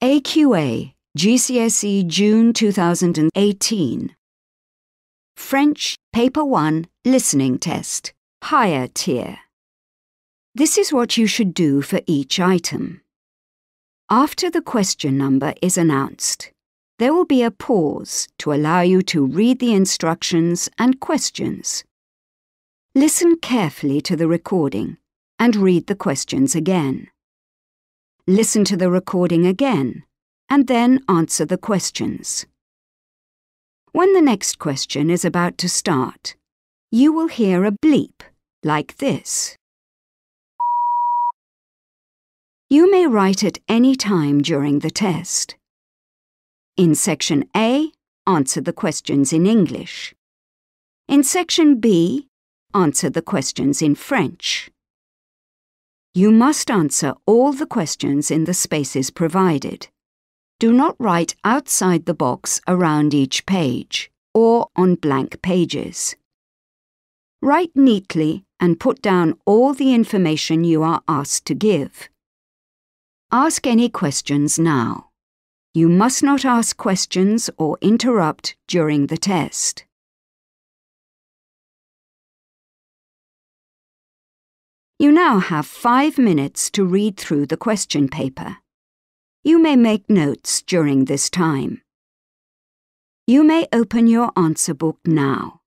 AQA, GCSE June 2018. French Paper 1 Listening Test, Higher Tier. This is what you should do for each item. After the question number is announced, there will be a pause to allow you to read the instructions and questions. Listen carefully to the recording and read the questions again listen to the recording again, and then answer the questions. When the next question is about to start, you will hear a bleep, like this. You may write at any time during the test. In Section A, answer the questions in English. In Section B, answer the questions in French. You must answer all the questions in the spaces provided. Do not write outside the box around each page or on blank pages. Write neatly and put down all the information you are asked to give. Ask any questions now. You must not ask questions or interrupt during the test. You now have five minutes to read through the question paper. You may make notes during this time. You may open your answer book now.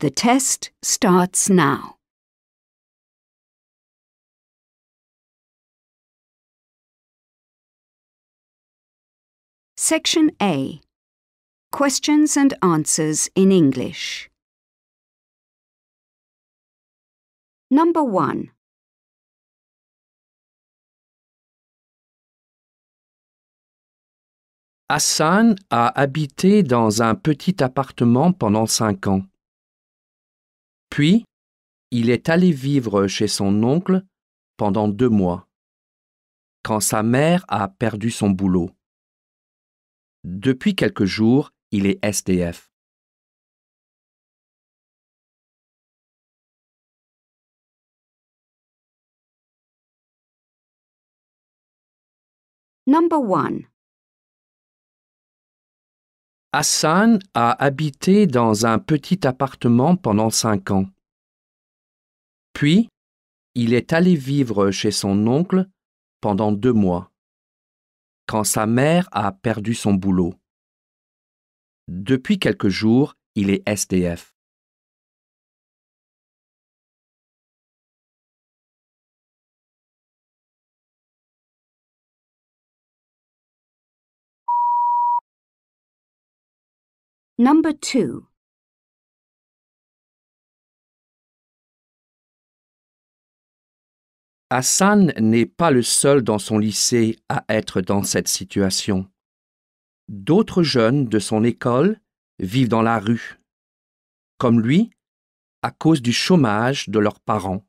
The test starts now. Section A Questions and Answers in English. Number 1 Hassan a habité dans un petit appartement pendant cinq ans. Puis, il est allé vivre chez son oncle pendant deux mois, quand sa mère a perdu son boulot. Depuis quelques jours, il est SDF. Number 1 Hassan a habité dans un petit appartement pendant cinq ans. Puis, il est allé vivre chez son oncle pendant deux mois, quand sa mère a perdu son boulot. Depuis quelques jours, il est SDF. Number 2. Hassan n'est pas le seul dans son lycée à être dans cette situation. D'autres jeunes de son école vivent dans la rue, comme lui, à cause du chômage de leurs parents.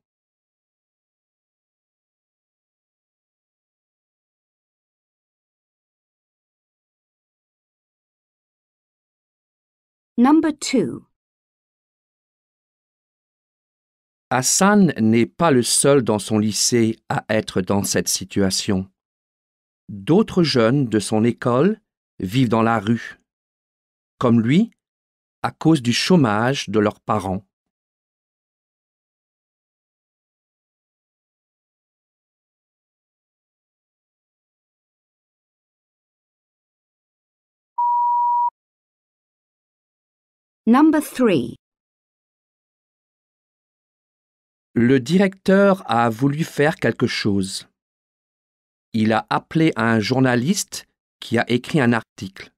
Number 2. Hassan n'est pas le seul dans son lycée à être dans cette situation. D'autres jeunes de son école vivent dans la rue, comme lui, à cause du chômage de leurs parents. 3. Le directeur a voulu faire quelque chose. Il a appelé un journaliste qui a écrit un article.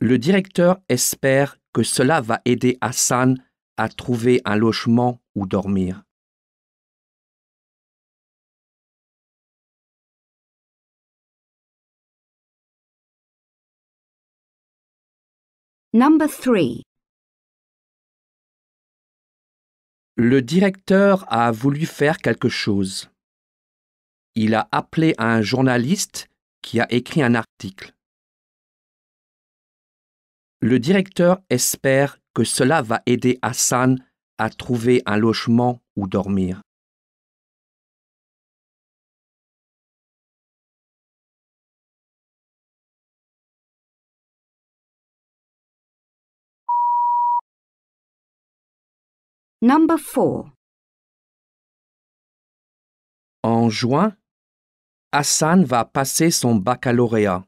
Le directeur espère que cela va aider Hassan à trouver un logement où dormir. 3. Le directeur a voulu faire quelque chose. Il a appelé un journaliste qui a écrit un article. Le directeur espère que cela va aider Hassan à trouver un logement où dormir. 4. En juin, Hassan va passer son baccalauréat.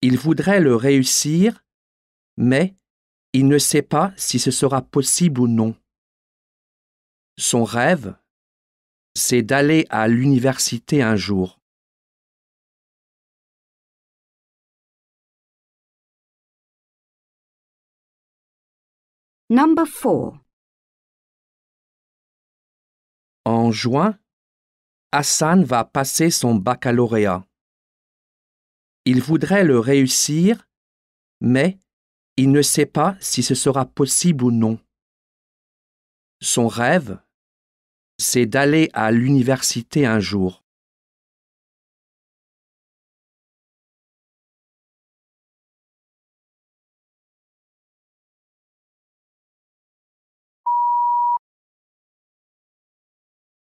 Il voudrait le réussir, mais il ne sait pas si ce sera possible ou non. Son rêve, c'est d'aller à l'université un jour. Number 4. En juin, Hassan va passer son baccalauréat. Il voudrait le réussir, mais il ne sait pas si ce sera possible ou non. Son rêve, c'est d'aller à l'université un jour.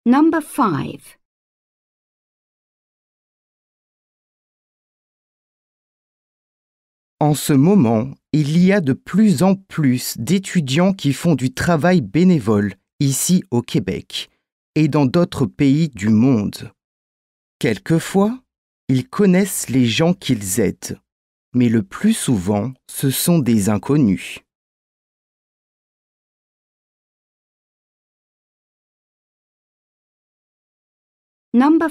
Number 5. En ce moment, il y a de plus en plus d'étudiants qui font du travail bénévole ici au Québec et dans d'autres pays du monde. Quelquefois, ils connaissent les gens qu'ils aident, mais le plus souvent, ce sont des inconnus. 5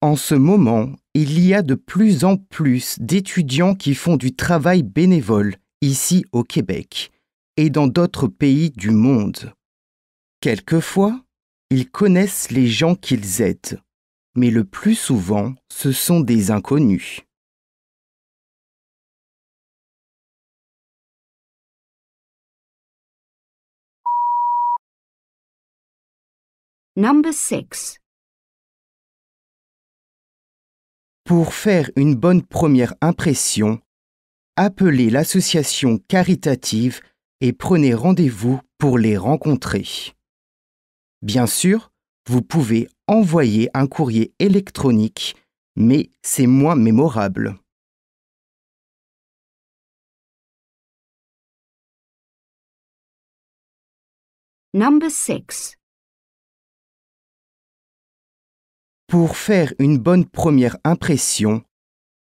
En ce moment, il y a de plus en plus d'étudiants qui font du travail bénévole ici au Québec et dans d'autres pays du monde. Quelquefois, ils connaissent les gens qu'ils aident, mais le plus souvent, ce sont des inconnus. Number 6. Pour faire une bonne première impression, appelez l'association caritative et prenez rendez-vous pour les rencontrer. Bien sûr, vous pouvez envoyer un courrier électronique, mais c'est moins mémorable. Number 6. Pour faire une bonne première impression,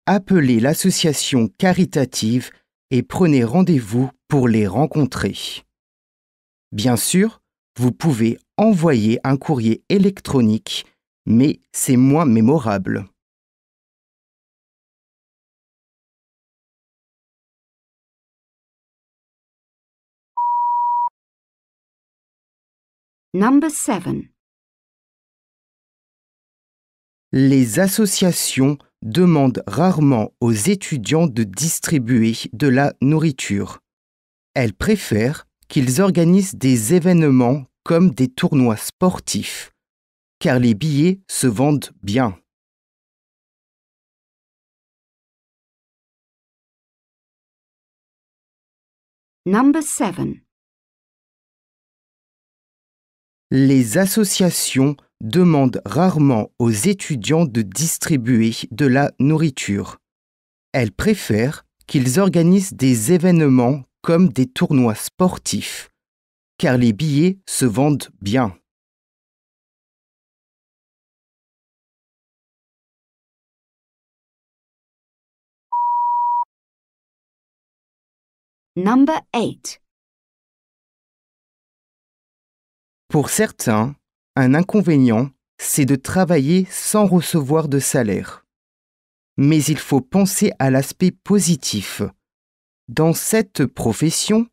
appelez l'association caritative et prenez rendez-vous pour les rencontrer. Bien sûr, vous pouvez envoyer un courrier électronique, mais c'est moins mémorable. Number 7. Les associations demandent rarement aux étudiants de distribuer de la nourriture. Elles préfèrent qu'ils organisent des événements comme des tournois sportifs, car les billets se vendent bien. Number 7. Les associations demande rarement aux étudiants de distribuer de la nourriture. Elle préfère qu'ils organisent des événements comme des tournois sportifs, car les billets se vendent bien. Number 8 Pour certains, un inconvénient, c'est de travailler sans recevoir de salaire. Mais il faut penser à l'aspect positif. Dans cette profession,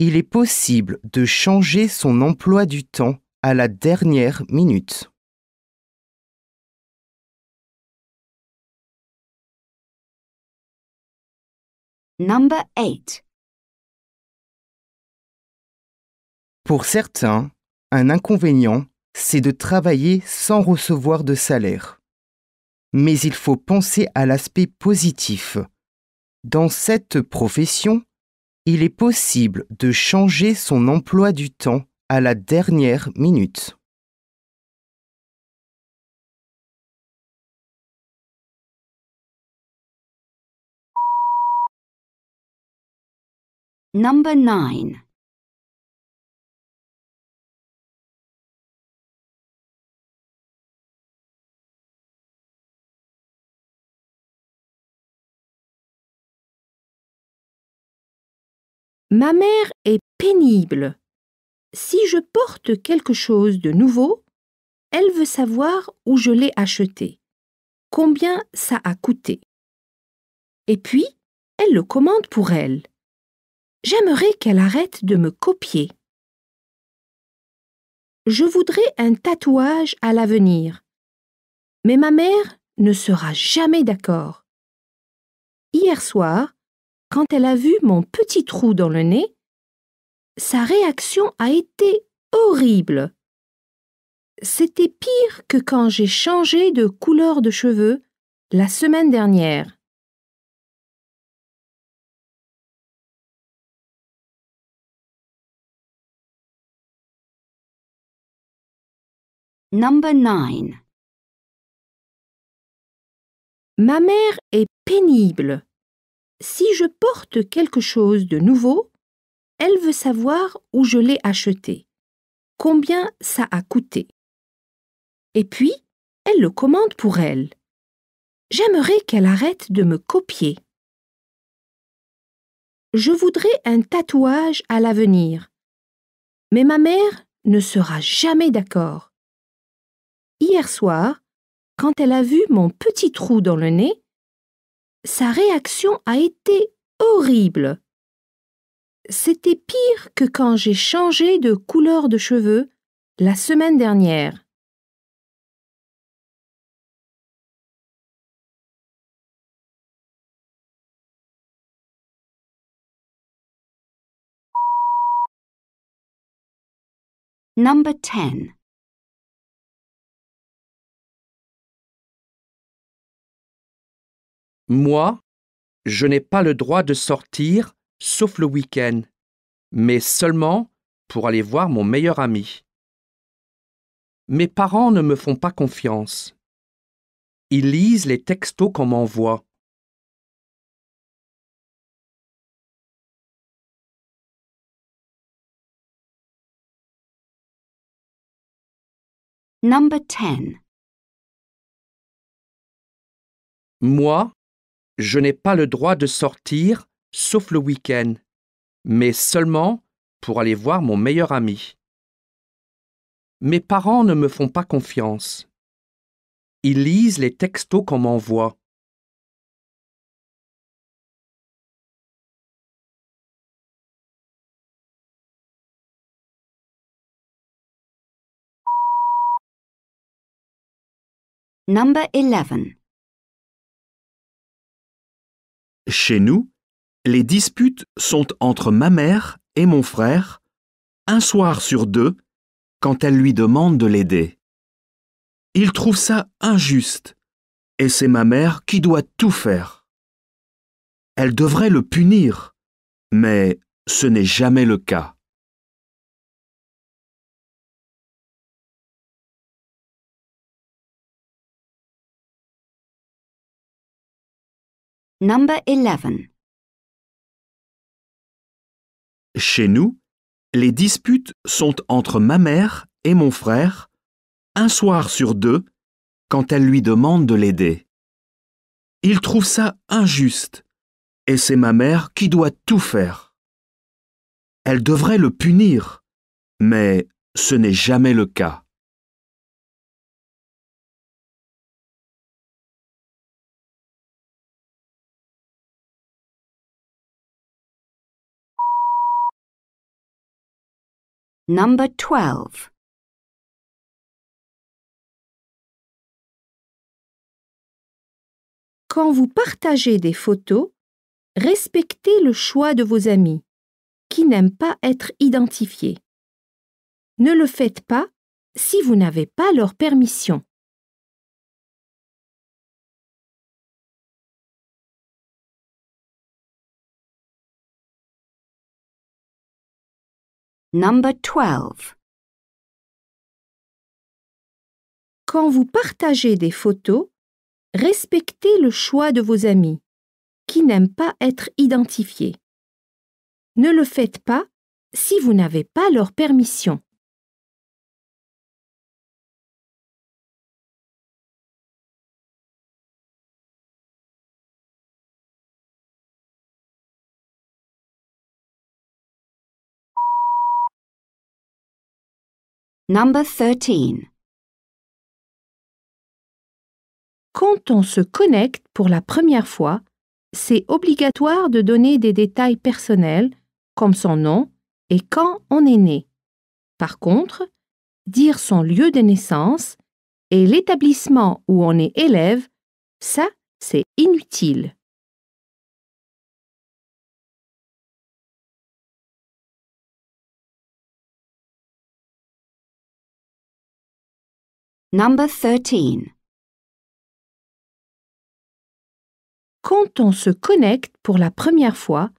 il est possible de changer son emploi du temps à la dernière minute. Number 8. Pour certains, un inconvénient, c'est de travailler sans recevoir de salaire. Mais il faut penser à l'aspect positif. Dans cette profession, il est possible de changer son emploi du temps à la dernière minute. Number 9. Ma mère est pénible. Si je porte quelque chose de nouveau, elle veut savoir où je l'ai acheté, combien ça a coûté. Et puis, elle le commande pour elle. J'aimerais qu'elle arrête de me copier. Je voudrais un tatouage à l'avenir. Mais ma mère ne sera jamais d'accord. Hier soir, quand elle a vu mon petit trou dans le nez, sa réaction a été horrible. C'était pire que quand j'ai changé de couleur de cheveux la semaine dernière. Number 9 Ma mère est pénible si je porte quelque chose de nouveau, elle veut savoir où je l'ai acheté, combien ça a coûté. Et puis, elle le commande pour elle. J'aimerais qu'elle arrête de me copier. Je voudrais un tatouage à l'avenir. Mais ma mère ne sera jamais d'accord. Hier soir, quand elle a vu mon petit trou dans le nez, sa réaction a été horrible. C'était pire que quand j'ai changé de couleur de cheveux la semaine dernière. Number 10 Moi, je n'ai pas le droit de sortir, sauf le week-end, mais seulement pour aller voir mon meilleur ami. Mes parents ne me font pas confiance. Ils lisent les textos qu'on m'envoie. Number 10 Moi, je n'ai pas le droit de sortir, sauf le week-end, mais seulement pour aller voir mon meilleur ami. Mes parents ne me font pas confiance. Ils lisent les textos qu'on m'envoie. Number 11. Chez nous, les disputes sont entre ma mère et mon frère, un soir sur deux, quand elle lui demande de l'aider. Il trouve ça injuste, et c'est ma mère qui doit tout faire. Elle devrait le punir, mais ce n'est jamais le cas. Number 11. Chez nous, les disputes sont entre ma mère et mon frère un soir sur deux quand elle lui demande de l'aider. Il trouve ça injuste et c'est ma mère qui doit tout faire. Elle devrait le punir, mais ce n'est jamais le cas. Number 12. Quand vous partagez des photos, respectez le choix de vos amis, qui n'aiment pas être identifiés. Ne le faites pas si vous n'avez pas leur permission. Number 12. Quand vous partagez des photos, respectez le choix de vos amis, qui n'aiment pas être identifiés. Ne le faites pas si vous n'avez pas leur permission. Number 13. Quand on se connecte pour la première fois, c'est obligatoire de donner des détails personnels, comme son nom et quand on est né. Par contre, dire son lieu de naissance et l'établissement où on est élève, ça, c'est inutile. Number 13. Quand on se connecte pour la première fois,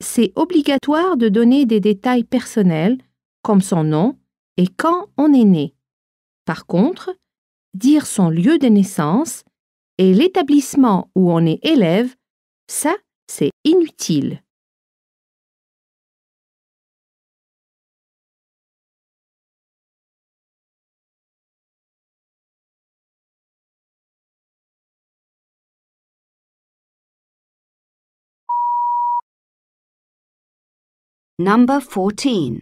c'est obligatoire de donner des détails personnels, comme son nom et quand on est né. Par contre, dire son lieu de naissance et l'établissement où on est élève, ça, c'est inutile. Number 14.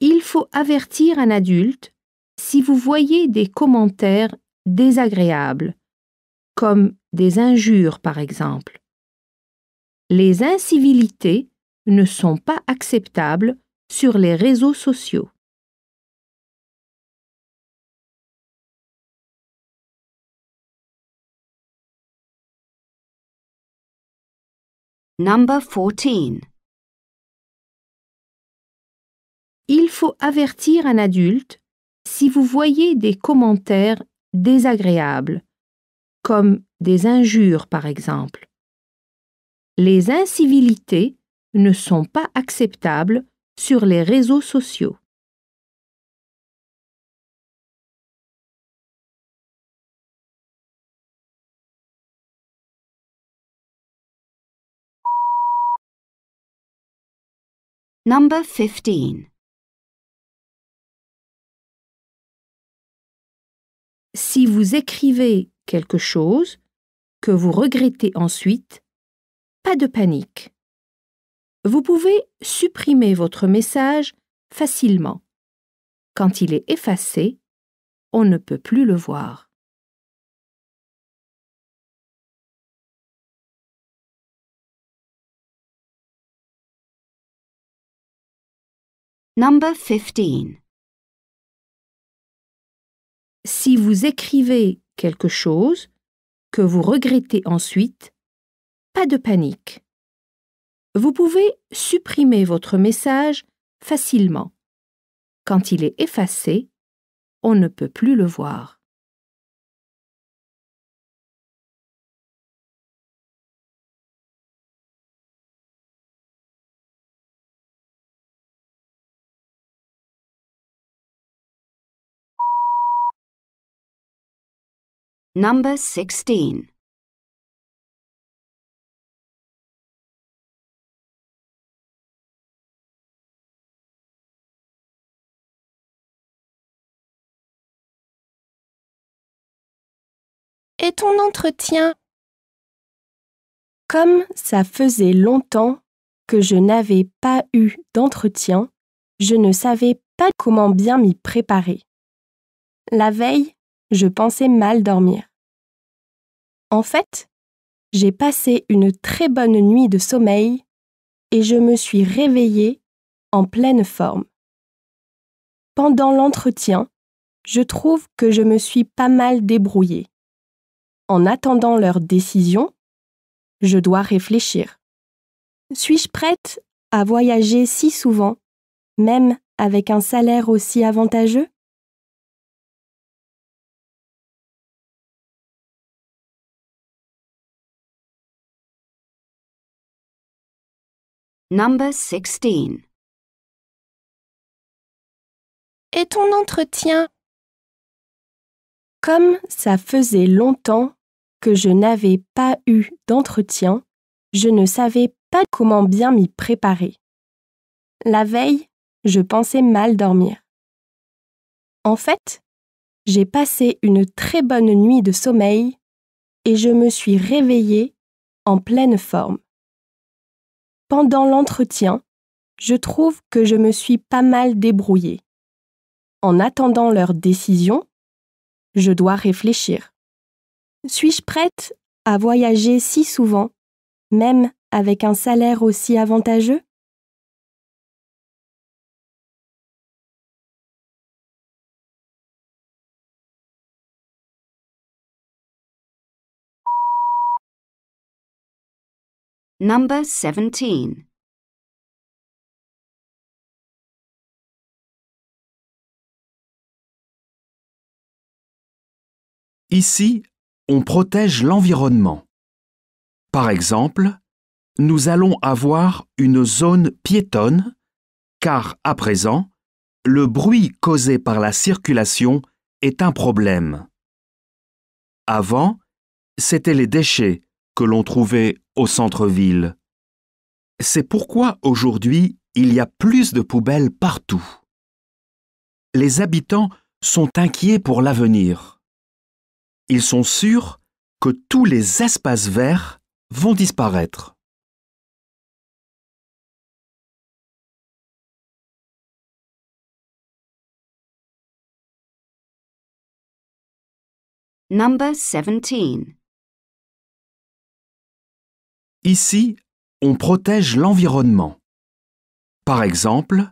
Il faut avertir un adulte si vous voyez des commentaires désagréables, comme des injures par exemple. Les incivilités ne sont pas acceptables sur les réseaux sociaux. Number 14. Il faut avertir un adulte si vous voyez des commentaires désagréables, comme des injures par exemple. Les incivilités ne sont pas acceptables sur les réseaux sociaux. Number 15. Si vous écrivez quelque chose que vous regrettez ensuite, pas de panique. Vous pouvez supprimer votre message facilement. Quand il est effacé, on ne peut plus le voir. Number 15. Si vous écrivez quelque chose que vous regrettez ensuite, pas de panique. Vous pouvez supprimer votre message facilement. Quand il est effacé, on ne peut plus le voir. 16. Et ton entretien Comme ça faisait longtemps que je n'avais pas eu d'entretien, je ne savais pas comment bien m'y préparer. La veille, je pensais mal dormir. En fait, j'ai passé une très bonne nuit de sommeil et je me suis réveillée en pleine forme. Pendant l'entretien, je trouve que je me suis pas mal débrouillée. En attendant leur décision, je dois réfléchir. Suis-je prête à voyager si souvent, même avec un salaire aussi avantageux Number 16. Et ton entretien Comme ça faisait longtemps que je n'avais pas eu d'entretien, je ne savais pas comment bien m'y préparer. La veille, je pensais mal dormir. En fait, j'ai passé une très bonne nuit de sommeil et je me suis réveillée en pleine forme. Pendant l'entretien, je trouve que je me suis pas mal débrouillée. En attendant leur décision, je dois réfléchir. Suis-je prête à voyager si souvent, même avec un salaire aussi avantageux Number 17. Ici, on protège l'environnement. Par exemple, nous allons avoir une zone piétonne, car à présent, le bruit causé par la circulation est un problème. Avant, c'était les déchets, que l'on trouvait au centre-ville. C'est pourquoi aujourd'hui il y a plus de poubelles partout. Les habitants sont inquiets pour l'avenir. Ils sont sûrs que tous les espaces verts vont disparaître. Number 17 Ici, on protège l'environnement. Par exemple,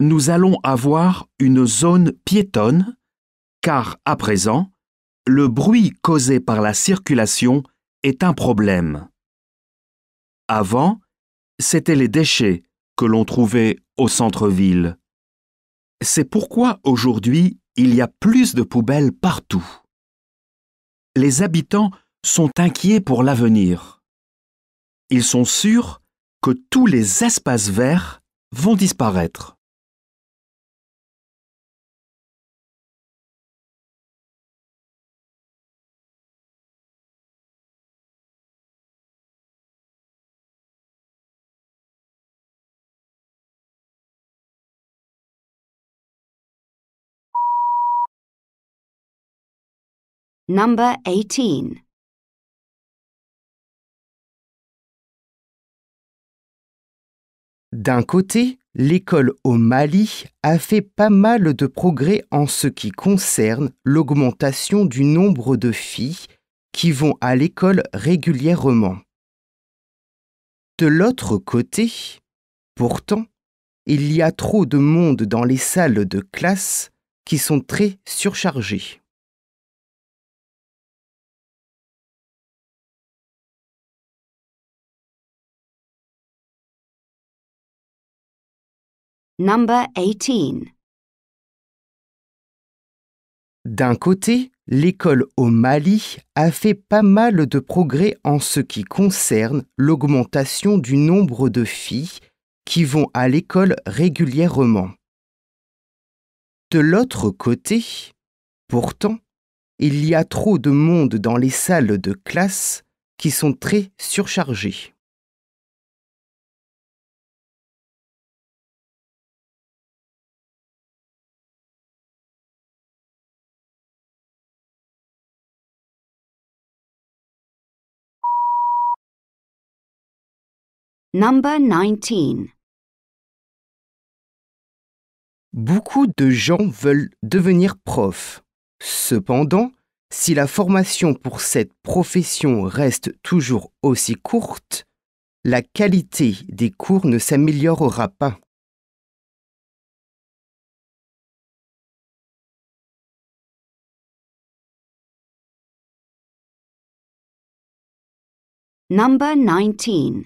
nous allons avoir une zone piétonne, car à présent, le bruit causé par la circulation est un problème. Avant, c'était les déchets que l'on trouvait au centre-ville. C'est pourquoi aujourd'hui, il y a plus de poubelles partout. Les habitants sont inquiets pour l'avenir ils sont sûrs que tous les espaces verts vont disparaître. Number 18 D'un côté, l'école au Mali a fait pas mal de progrès en ce qui concerne l'augmentation du nombre de filles qui vont à l'école régulièrement. De l'autre côté, pourtant, il y a trop de monde dans les salles de classe qui sont très surchargées. 18. D'un côté, l'école au Mali a fait pas mal de progrès en ce qui concerne l'augmentation du nombre de filles qui vont à l'école régulièrement. De l'autre côté, pourtant, il y a trop de monde dans les salles de classe qui sont très surchargées. Number 19. Beaucoup de gens veulent devenir prof. Cependant, si la formation pour cette profession reste toujours aussi courte, la qualité des cours ne s'améliorera pas. Number 19.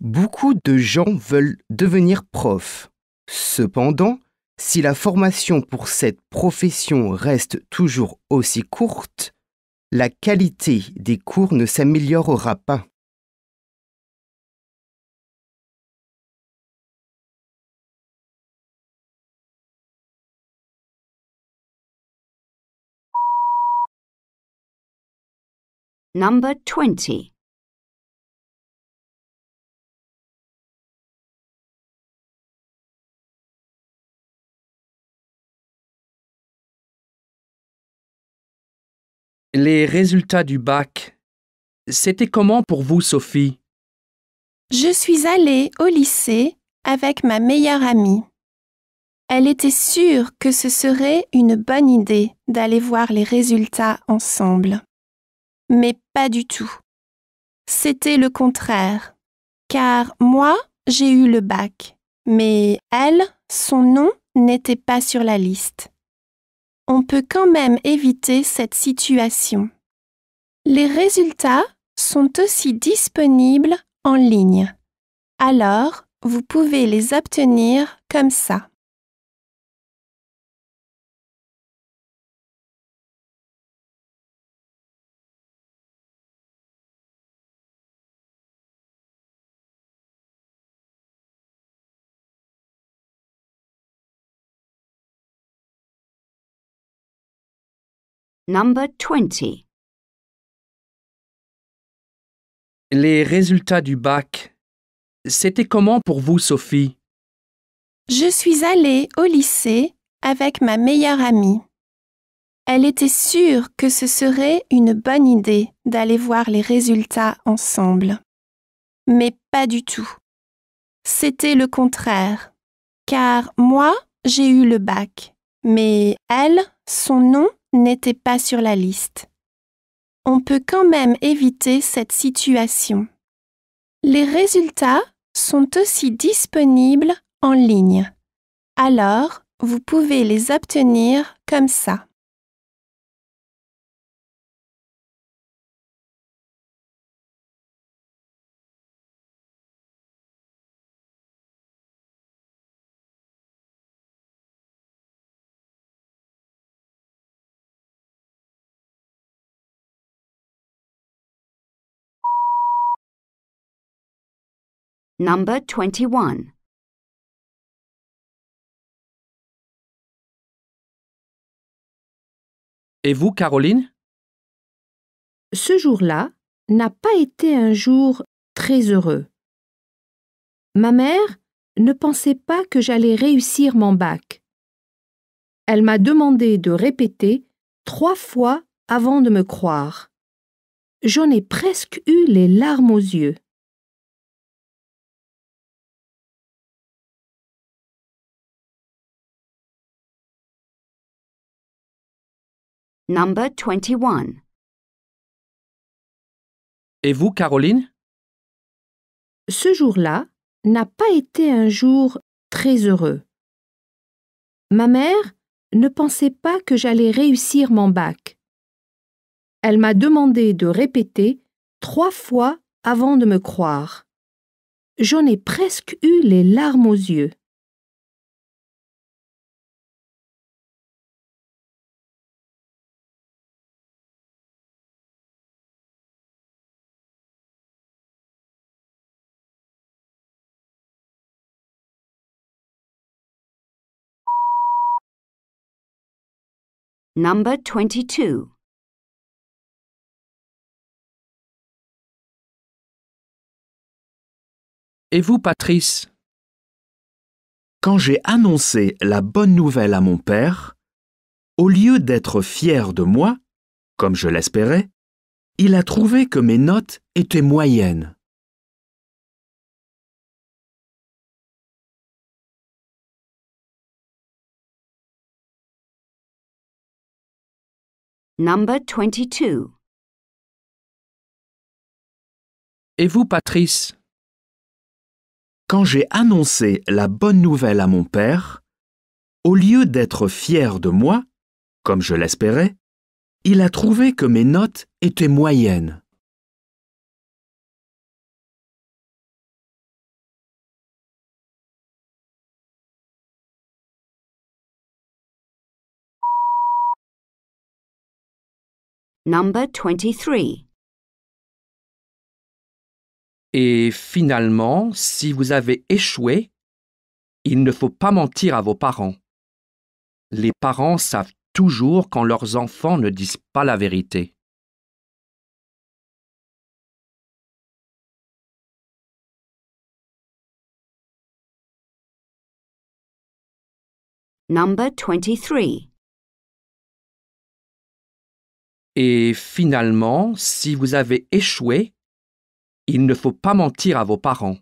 Beaucoup de gens veulent devenir profs. Cependant, si la formation pour cette profession reste toujours aussi courte, la qualité des cours ne s'améliorera pas. Number 20. les résultats du bac, c'était comment pour vous, Sophie Je suis allée au lycée avec ma meilleure amie. Elle était sûre que ce serait une bonne idée d'aller voir les résultats ensemble. Mais pas du tout. C'était le contraire. Car moi, j'ai eu le bac. Mais elle, son nom n'était pas sur la liste on peut quand même éviter cette situation. Les résultats sont aussi disponibles en ligne. Alors, vous pouvez les obtenir comme ça. Number 20. Les résultats du bac. C'était comment pour vous, Sophie? Je suis allée au lycée avec ma meilleure amie. Elle était sûre que ce serait une bonne idée d'aller voir les résultats ensemble. Mais pas du tout. C'était le contraire. Car moi, j'ai eu le bac. Mais elle, son nom n'était pas sur la liste. On peut quand même éviter cette situation. Les résultats sont aussi disponibles en ligne. Alors, vous pouvez les obtenir comme ça. Number 21. Et vous, Caroline Ce jour-là n'a pas été un jour très heureux. Ma mère ne pensait pas que j'allais réussir mon bac. Elle m'a demandé de répéter trois fois avant de me croire. J'en ai presque eu les larmes aux yeux. Number 21. Et vous, Caroline Ce jour-là n'a pas été un jour très heureux. Ma mère ne pensait pas que j'allais réussir mon bac. Elle m'a demandé de répéter trois fois avant de me croire. J'en ai presque eu les larmes aux yeux. Number 22. Et vous, Patrice Quand j'ai annoncé la bonne nouvelle à mon père, au lieu d'être fier de moi, comme je l'espérais, il a trouvé que mes notes étaient moyennes. Number 22. Et vous, Patrice Quand j'ai annoncé la bonne nouvelle à mon père, au lieu d'être fier de moi, comme je l'espérais, il a trouvé que mes notes étaient moyennes. 23. Et finalement, si vous avez échoué, il ne faut pas mentir à vos parents. Les parents savent toujours quand leurs enfants ne disent pas la vérité. Number 23. Et finalement, si vous avez échoué, il ne faut pas mentir à vos parents.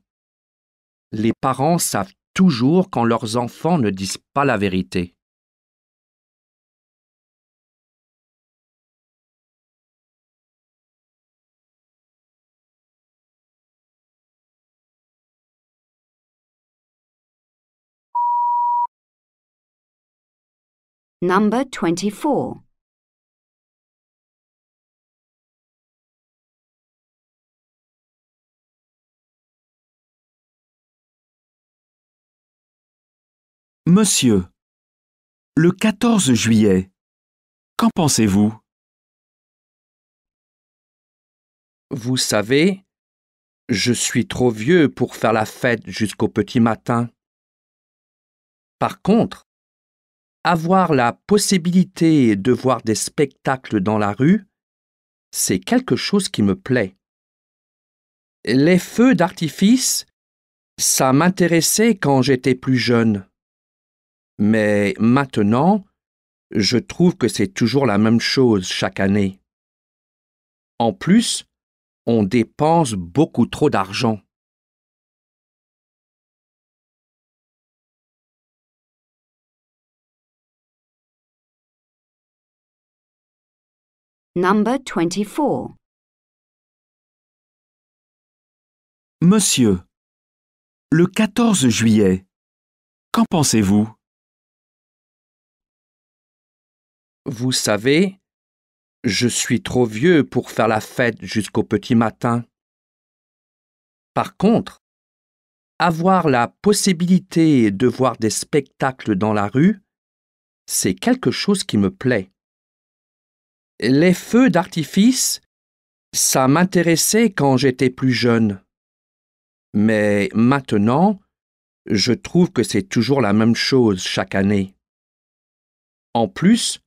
Les parents savent toujours quand leurs enfants ne disent pas la vérité. Number 24 Monsieur, le 14 juillet, qu'en pensez-vous Vous savez, je suis trop vieux pour faire la fête jusqu'au petit matin. Par contre, avoir la possibilité de voir des spectacles dans la rue, c'est quelque chose qui me plaît. Les feux d'artifice, ça m'intéressait quand j'étais plus jeune. Mais maintenant, je trouve que c'est toujours la même chose chaque année. En plus, on dépense beaucoup trop d'argent. Number 24. Monsieur, le 14 juillet, qu'en pensez-vous Vous savez, je suis trop vieux pour faire la fête jusqu'au petit matin. Par contre, avoir la possibilité de voir des spectacles dans la rue, c'est quelque chose qui me plaît. Les feux d'artifice, ça m'intéressait quand j'étais plus jeune. Mais maintenant, je trouve que c'est toujours la même chose chaque année. En plus,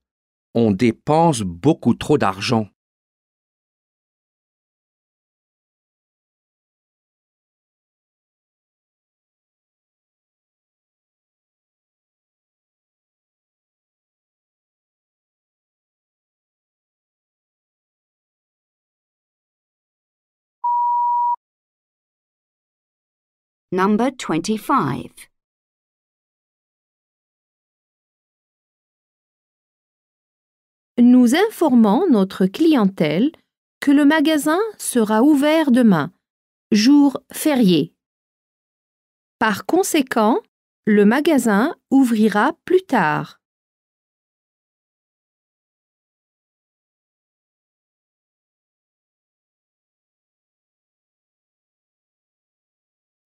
on dépense beaucoup trop d'argent. Number 25 Nous informons notre clientèle que le magasin sera ouvert demain, jour férié. Par conséquent, le magasin ouvrira plus tard.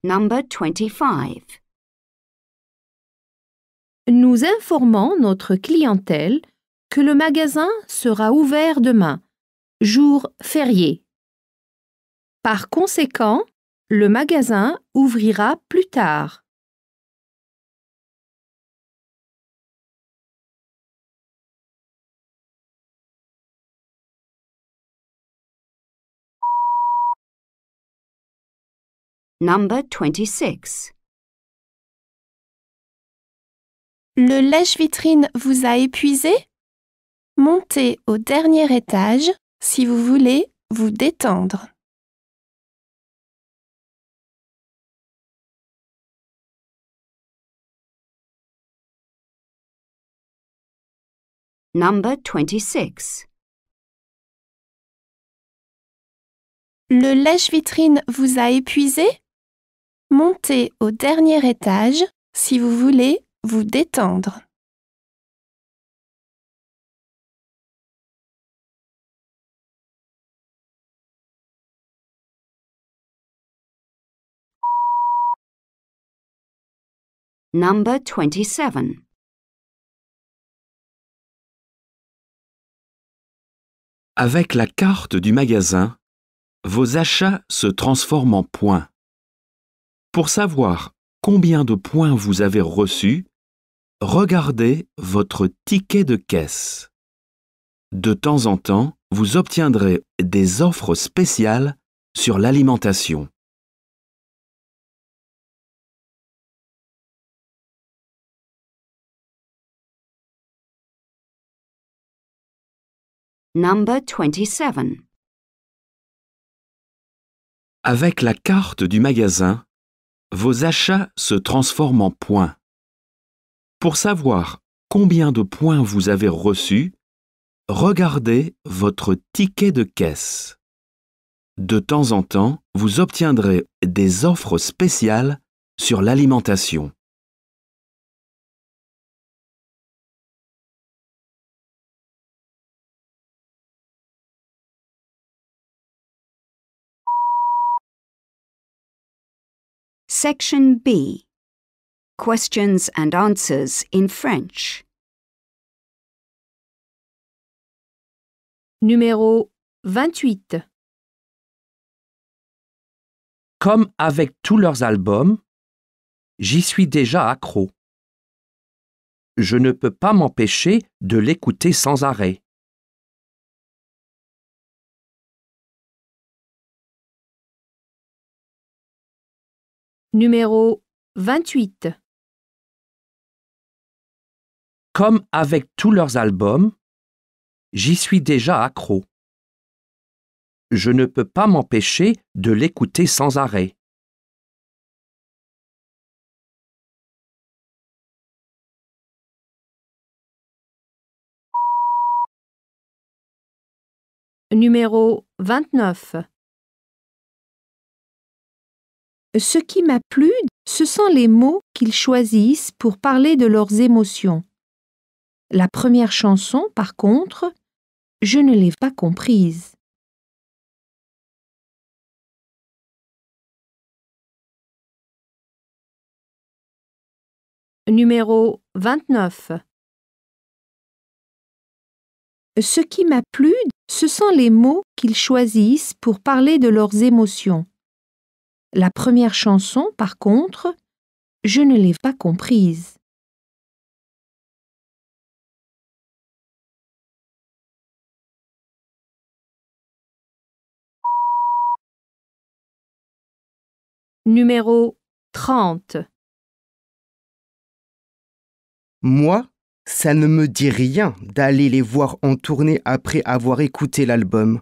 Number 25. Nous informons notre clientèle que le magasin sera ouvert demain, jour férié. Par conséquent, le magasin ouvrira plus tard. Number 26. Le lèche-vitrine vous a épuisé Montez au dernier étage si vous voulez vous détendre. Number 26. Le lèche-vitrine vous a épuisé Montez au dernier étage si vous voulez vous détendre. Number 27. Avec la carte du magasin, vos achats se transforment en points. Pour savoir combien de points vous avez reçus, regardez votre ticket de caisse. De temps en temps, vous obtiendrez des offres spéciales sur l'alimentation. Number 27. Avec la carte du magasin, vos achats se transforment en points. Pour savoir combien de points vous avez reçus, regardez votre ticket de caisse. De temps en temps, vous obtiendrez des offres spéciales sur l'alimentation. Section B Questions and Answers in French. Numéro 28. Comme avec tous leurs albums, j'y suis déjà accro. Je ne peux pas m'empêcher de l'écouter sans arrêt. Numéro 28. Comme avec tous leurs albums, j'y suis déjà accro. Je ne peux pas m'empêcher de l'écouter sans arrêt. Numéro 29 ce qui m'a plu, ce sont les mots qu'ils choisissent pour parler de leurs émotions. La première chanson, par contre, je ne l'ai pas comprise. Numéro 29 Ce qui m'a plu, ce sont les mots qu'ils choisissent pour parler de leurs émotions. La première chanson, par contre, je ne l'ai pas comprise. Numéro 30 Moi, ça ne me dit rien d'aller les voir en tournée après avoir écouté l'album.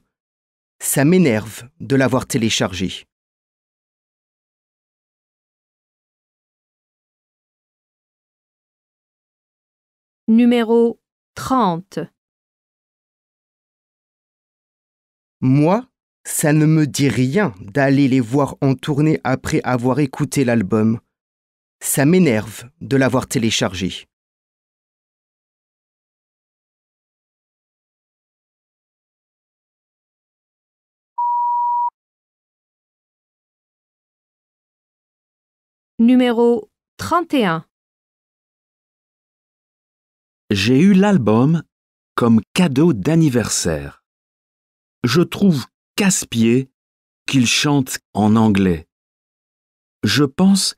Ça m'énerve de l'avoir téléchargé. Numéro 30. Moi, ça ne me dit rien d'aller les voir en tournée après avoir écouté l'album. Ça m'énerve de l'avoir téléchargé. Numéro 31. J'ai eu l'album comme cadeau d'anniversaire. Je trouve casse-pied qu'ils chantent en anglais. Je pense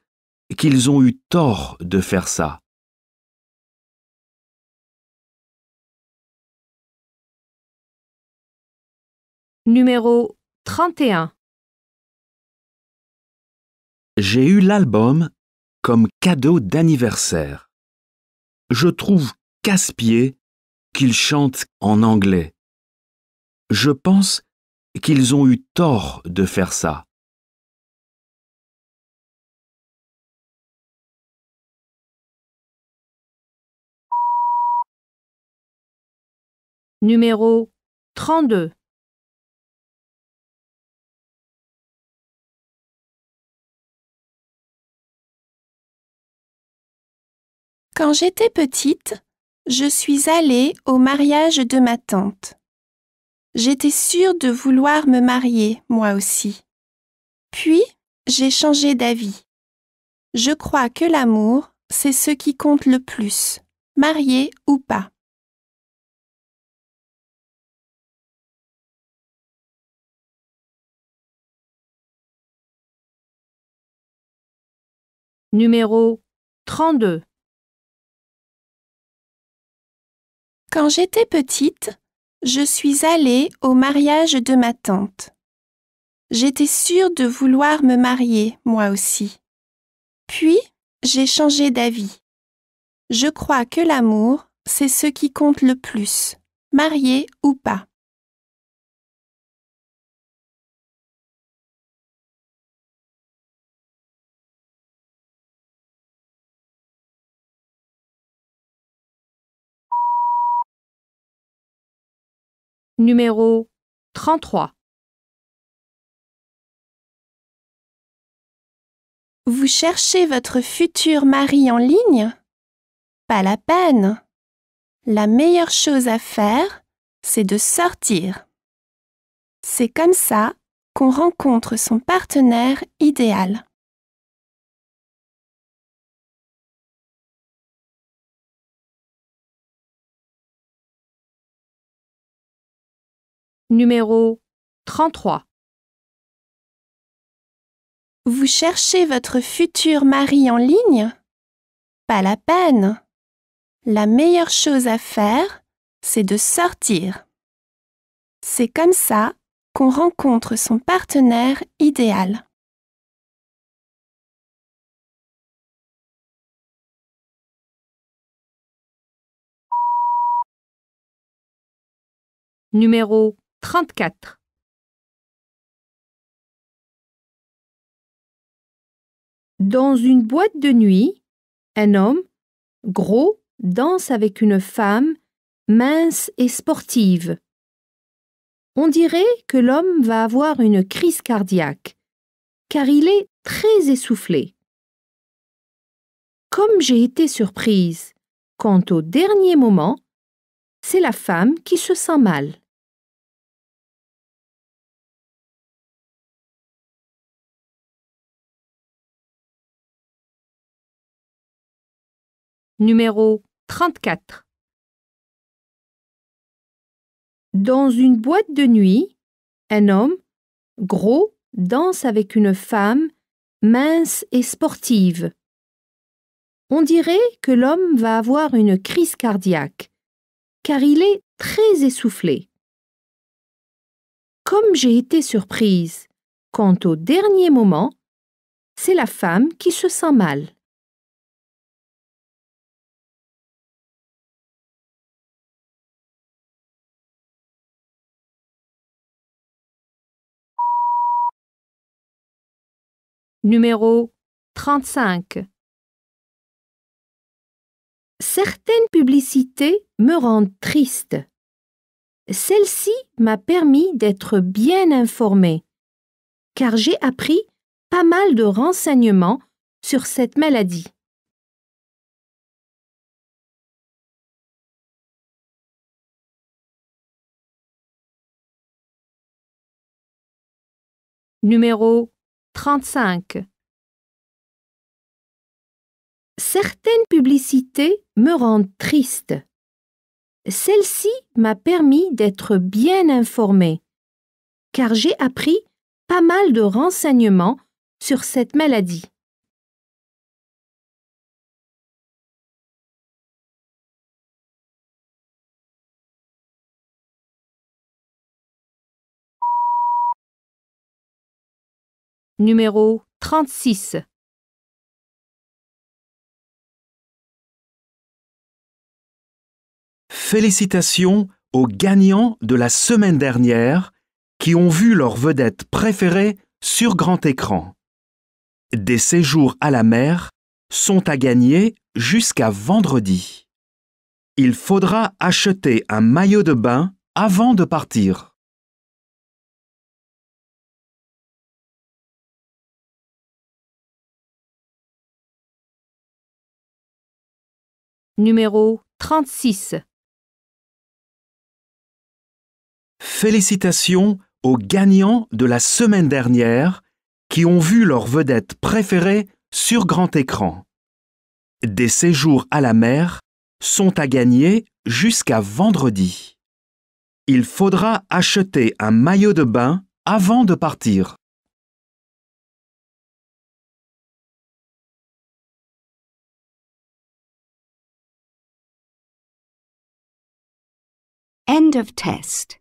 qu'ils ont eu tort de faire ça. Numéro 31 J'ai eu l'album comme cadeau d'anniversaire. Je trouve casse-pieds qu'ils chantent en anglais. Je pense qu'ils ont eu tort de faire ça. Numéro 32 Quand j'étais petite, je suis allée au mariage de ma tante. J'étais sûre de vouloir me marier, moi aussi. Puis, j'ai changé d'avis. Je crois que l'amour, c'est ce qui compte le plus, marié ou pas. Numéro 32 Quand j'étais petite, je suis allée au mariage de ma tante. J'étais sûre de vouloir me marier, moi aussi. Puis, j'ai changé d'avis. Je crois que l'amour, c'est ce qui compte le plus, marié ou pas. numéro 33. Vous cherchez votre futur mari en ligne Pas la peine. La meilleure chose à faire, c'est de sortir. C'est comme ça qu'on rencontre son partenaire idéal. numéro 33. Vous cherchez votre futur mari en ligne Pas la peine. La meilleure chose à faire, c'est de sortir. C'est comme ça qu'on rencontre son partenaire idéal. Numéro 34. Dans une boîte de nuit, un homme, gros, danse avec une femme, mince et sportive. On dirait que l'homme va avoir une crise cardiaque, car il est très essoufflé. Comme j'ai été surprise, quant au dernier moment, c'est la femme qui se sent mal. numéro 34. Dans une boîte de nuit, un homme, gros, danse avec une femme, mince et sportive. On dirait que l'homme va avoir une crise cardiaque, car il est très essoufflé. Comme j'ai été surprise, quant au dernier moment, c'est la femme qui se sent mal. Numéro 35 Certaines publicités me rendent triste. Celle-ci m'a permis d'être bien informée, car j'ai appris pas mal de renseignements sur cette maladie. Numéro Certaines publicités me rendent triste. Celle-ci m'a permis d'être bien informée, car j'ai appris pas mal de renseignements sur cette maladie. numéro 36. Félicitations aux gagnants de la semaine dernière qui ont vu leur vedette préférée sur grand écran. Des séjours à la mer sont à gagner jusqu'à vendredi. Il faudra acheter un maillot de bain avant de partir. numéro 36. Félicitations aux gagnants de la semaine dernière qui ont vu leur vedette préférée sur grand écran. Des séjours à la mer sont à gagner jusqu'à vendredi. Il faudra acheter un maillot de bain avant de partir. End of test.